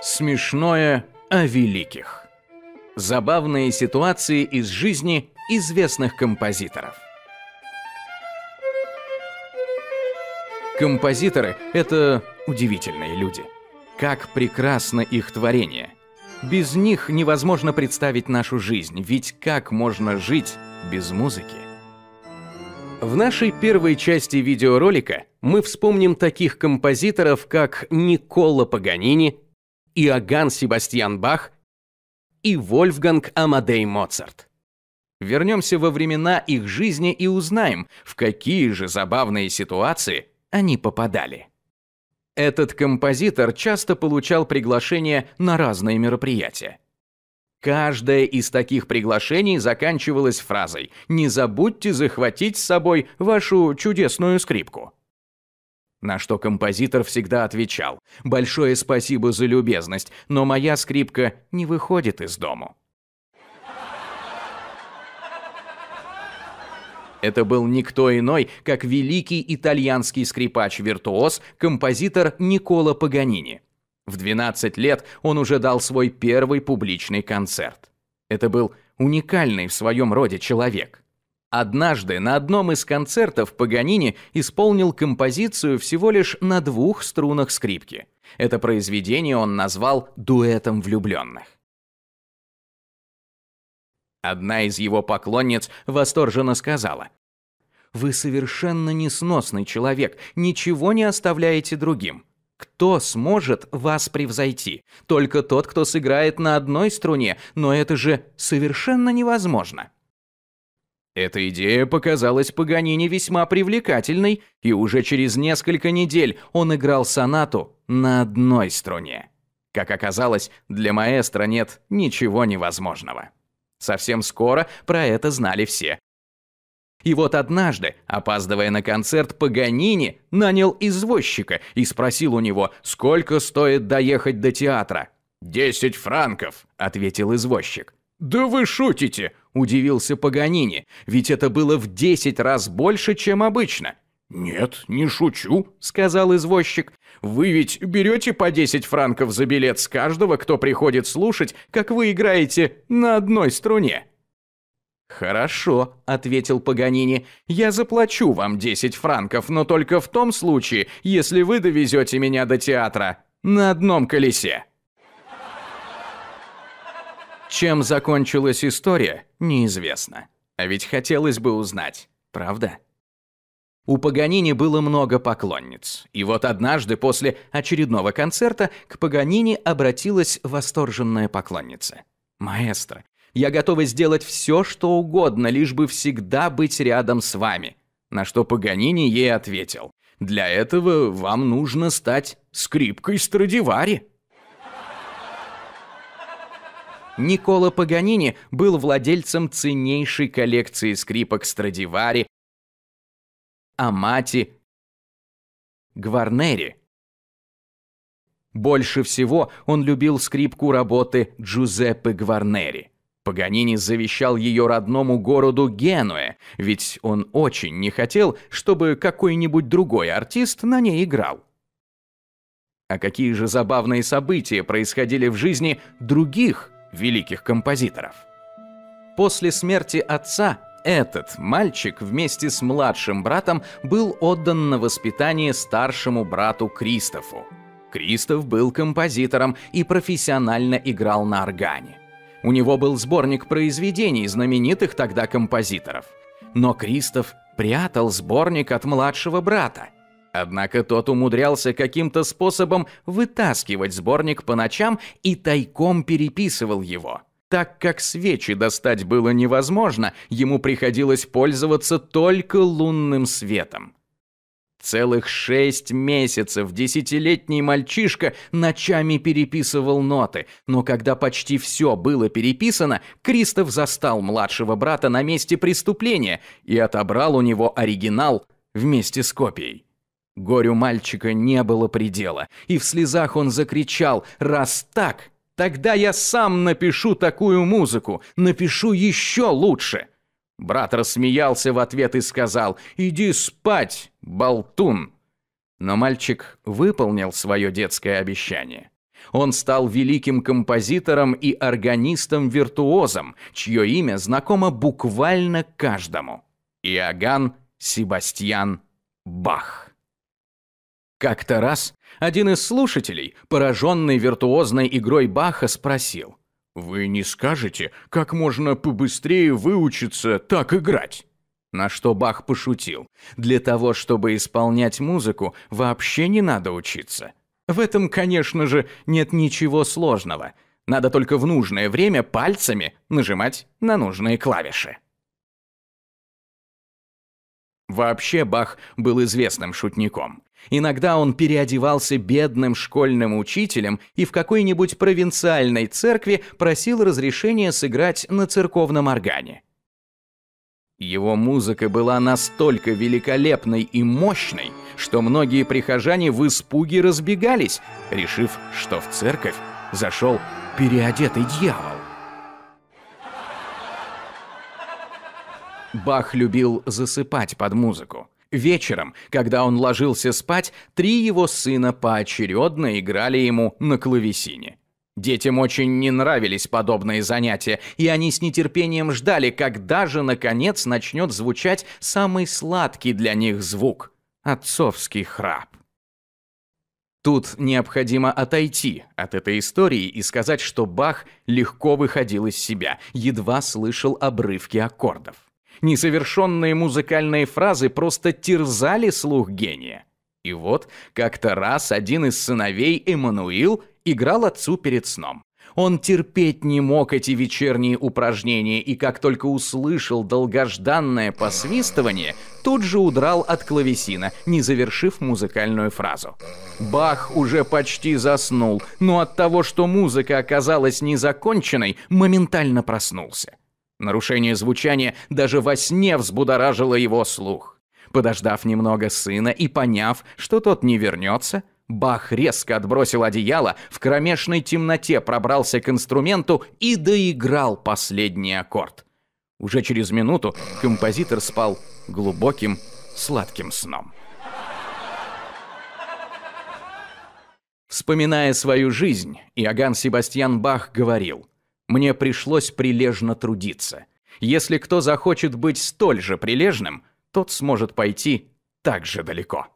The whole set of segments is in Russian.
Смешное о великих. Забавные ситуации из жизни известных композиторов. Композиторы — это удивительные люди. Как прекрасно их творение. Без них невозможно представить нашу жизнь, ведь как можно жить без музыки? В нашей первой части видеоролика мы вспомним таких композиторов, как Николо Паганини, Иоганн Себастьян Бах и Вольфганг Амадей Моцарт. Вернемся во времена их жизни и узнаем, в какие же забавные ситуации они попадали. Этот композитор часто получал приглашения на разные мероприятия. Каждое из таких приглашений заканчивалось фразой «Не забудьте захватить с собой вашу чудесную скрипку». На что композитор всегда отвечал «Большое спасибо за любезность, но моя скрипка не выходит из дому». Это был никто иной, как великий итальянский скрипач-виртуоз, композитор Никола Паганини. В 12 лет он уже дал свой первый публичный концерт. Это был уникальный в своем роде человек. Однажды на одном из концертов Паганини исполнил композицию всего лишь на двух струнах скрипки. Это произведение он назвал «дуэтом влюбленных». Одна из его поклонниц восторженно сказала, «Вы совершенно несносный человек, ничего не оставляете другим. Кто сможет вас превзойти? Только тот, кто сыграет на одной струне, но это же совершенно невозможно. Эта идея показалась Паганини весьма привлекательной, и уже через несколько недель он играл сонату на одной струне. Как оказалось, для маэстро нет ничего невозможного. Совсем скоро про это знали все, и вот однажды, опаздывая на концерт, Паганини нанял извозчика и спросил у него, сколько стоит доехать до театра. «Десять франков», — ответил извозчик. «Да вы шутите!» – удивился Паганини, ведь это было в десять раз больше, чем обычно. «Нет, не шучу», – сказал извозчик. «Вы ведь берете по десять франков за билет с каждого, кто приходит слушать, как вы играете на одной струне». «Хорошо», — ответил Паганини, — «я заплачу вам 10 франков, но только в том случае, если вы довезете меня до театра на одном колесе». Чем закончилась история, неизвестно. А ведь хотелось бы узнать, правда? У Паганини было много поклонниц. И вот однажды после очередного концерта к Паганини обратилась восторженная поклонница. «Маэстро, я готова сделать все, что угодно, лишь бы всегда быть рядом с вами». На что Паганини ей ответил. «Для этого вам нужно стать скрипкой Страдивари». Никола Паганини был владельцем ценнейшей коллекции скрипок Страдивари, Амати, Гварнери. Больше всего он любил скрипку работы Джузеппе Гварнери. Паганини завещал ее родному городу Генуе, ведь он очень не хотел, чтобы какой-нибудь другой артист на ней играл. А какие же забавные события происходили в жизни других великих композиторов? После смерти отца этот мальчик вместе с младшим братом был отдан на воспитание старшему брату Кристофу. Кристоф был композитором и профессионально играл на органе. У него был сборник произведений знаменитых тогда композиторов. Но Кристоф прятал сборник от младшего брата. Однако тот умудрялся каким-то способом вытаскивать сборник по ночам и тайком переписывал его. Так как свечи достать было невозможно, ему приходилось пользоваться только лунным светом. Целых шесть месяцев десятилетний мальчишка ночами переписывал ноты, но когда почти все было переписано, Кристоф застал младшего брата на месте преступления и отобрал у него оригинал вместе с копией. Горю мальчика не было предела, и в слезах он закричал «Раз так, тогда я сам напишу такую музыку, напишу еще лучше!» Брат рассмеялся в ответ и сказал «Иди спать, болтун!» Но мальчик выполнил свое детское обещание. Он стал великим композитором и органистом-виртуозом, чье имя знакомо буквально каждому. Иоганн Себастьян Бах. Как-то раз один из слушателей, пораженный виртуозной игрой Баха, спросил – «Вы не скажете, как можно побыстрее выучиться так играть?» На что Бах пошутил. «Для того, чтобы исполнять музыку, вообще не надо учиться. В этом, конечно же, нет ничего сложного. Надо только в нужное время пальцами нажимать на нужные клавиши». Вообще Бах был известным шутником. Иногда он переодевался бедным школьным учителем и в какой-нибудь провинциальной церкви просил разрешения сыграть на церковном органе. Его музыка была настолько великолепной и мощной, что многие прихожане в испуге разбегались, решив, что в церковь зашел переодетый дьявол. Бах любил засыпать под музыку. Вечером, когда он ложился спать, три его сына поочередно играли ему на клавесине. Детям очень не нравились подобные занятия, и они с нетерпением ждали, когда же, наконец, начнет звучать самый сладкий для них звук – отцовский храп. Тут необходимо отойти от этой истории и сказать, что Бах легко выходил из себя, едва слышал обрывки аккордов. Несовершенные музыкальные фразы просто терзали слух гения. И вот как-то раз один из сыновей, Эммануил, играл отцу перед сном. Он терпеть не мог эти вечерние упражнения и как только услышал долгожданное посвистывание, тут же удрал от клавесина, не завершив музыкальную фразу. Бах уже почти заснул, но от того, что музыка оказалась незаконченной, моментально проснулся. Нарушение звучания даже во сне взбудоражило его слух. Подождав немного сына и поняв, что тот не вернется, Бах резко отбросил одеяло, в кромешной темноте пробрался к инструменту и доиграл последний аккорд. Уже через минуту композитор спал глубоким, сладким сном. Вспоминая свою жизнь, Иоганн Себастьян Бах говорил – мне пришлось прилежно трудиться. Если кто захочет быть столь же прилежным, тот сможет пойти так же далеко.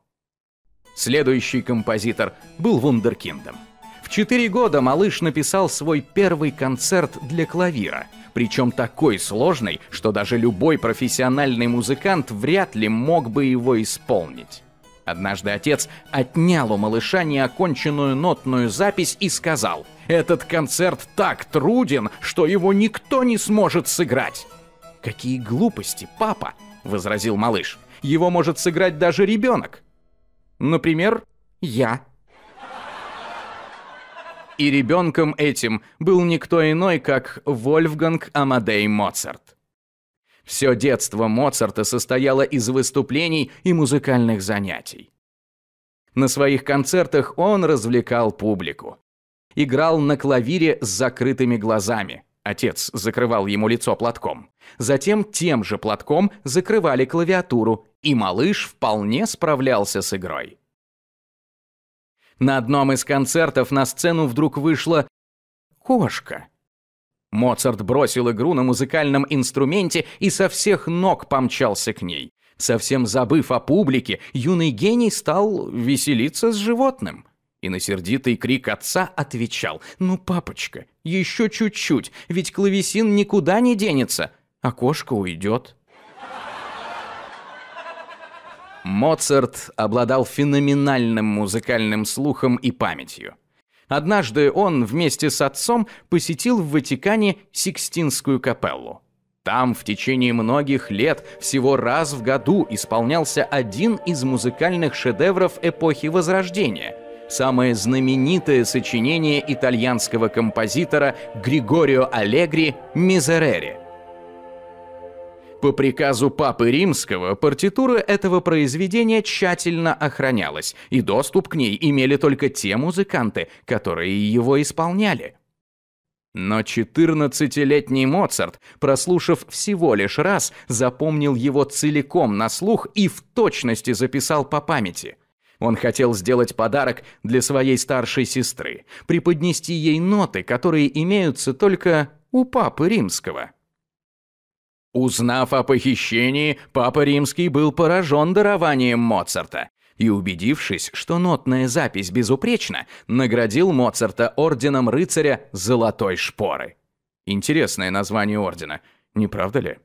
Следующий композитор был вундеркиндом. В четыре года малыш написал свой первый концерт для клавира, причем такой сложный, что даже любой профессиональный музыкант вряд ли мог бы его исполнить. Однажды отец отнял у малыша неоконченную нотную запись и сказал – этот концерт так труден, что его никто не сможет сыграть. Какие глупости, папа, возразил малыш. Его может сыграть даже ребенок. Например, я. И ребенком этим был никто иной, как Вольфганг Амадей Моцарт. Все детство Моцарта состояло из выступлений и музыкальных занятий. На своих концертах он развлекал публику играл на клавире с закрытыми глазами. Отец закрывал ему лицо платком. Затем тем же платком закрывали клавиатуру, и малыш вполне справлялся с игрой. На одном из концертов на сцену вдруг вышла кошка. Моцарт бросил игру на музыкальном инструменте и со всех ног помчался к ней. Совсем забыв о публике, юный гений стал веселиться с животным – и на сердитый крик отца отвечал «Ну, папочка, еще чуть-чуть, ведь клавесин никуда не денется, а кошка уйдет». Моцарт обладал феноменальным музыкальным слухом и памятью. Однажды он вместе с отцом посетил в Ватикане Сикстинскую капеллу. Там в течение многих лет всего раз в году исполнялся один из музыкальных шедевров эпохи Возрождения – самое знаменитое сочинение итальянского композитора Григорио Аллегри «Мизерере». По приказу Папы Римского партитура этого произведения тщательно охранялась, и доступ к ней имели только те музыканты, которые его исполняли. Но 14-летний Моцарт, прослушав всего лишь раз, запомнил его целиком на слух и в точности записал по памяти – он хотел сделать подарок для своей старшей сестры, преподнести ей ноты, которые имеются только у папы римского. Узнав о похищении, папа римский был поражен дарованием Моцарта и, убедившись, что нотная запись безупречна, наградил Моцарта орденом рыцаря «Золотой шпоры». Интересное название ордена, не правда ли?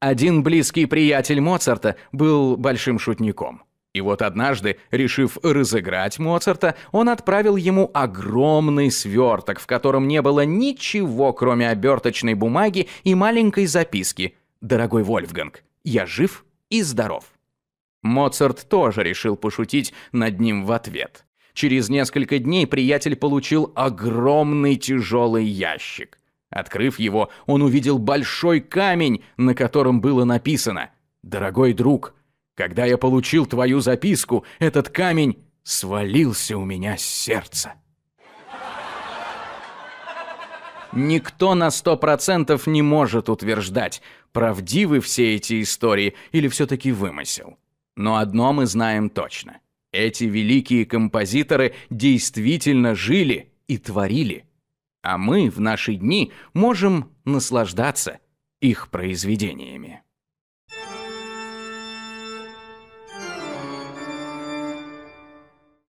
Один близкий приятель Моцарта был большим шутником – и вот однажды, решив разыграть Моцарта, он отправил ему огромный сверток, в котором не было ничего, кроме оберточной бумаги и маленькой записки «Дорогой Вольфганг, я жив и здоров». Моцарт тоже решил пошутить над ним в ответ. Через несколько дней приятель получил огромный тяжелый ящик. Открыв его, он увидел большой камень, на котором было написано «Дорогой друг, когда я получил твою записку, этот камень свалился у меня с сердца. Никто на сто процентов не может утверждать, правдивы все эти истории или все-таки вымысел. Но одно мы знаем точно. Эти великие композиторы действительно жили и творили. А мы в наши дни можем наслаждаться их произведениями.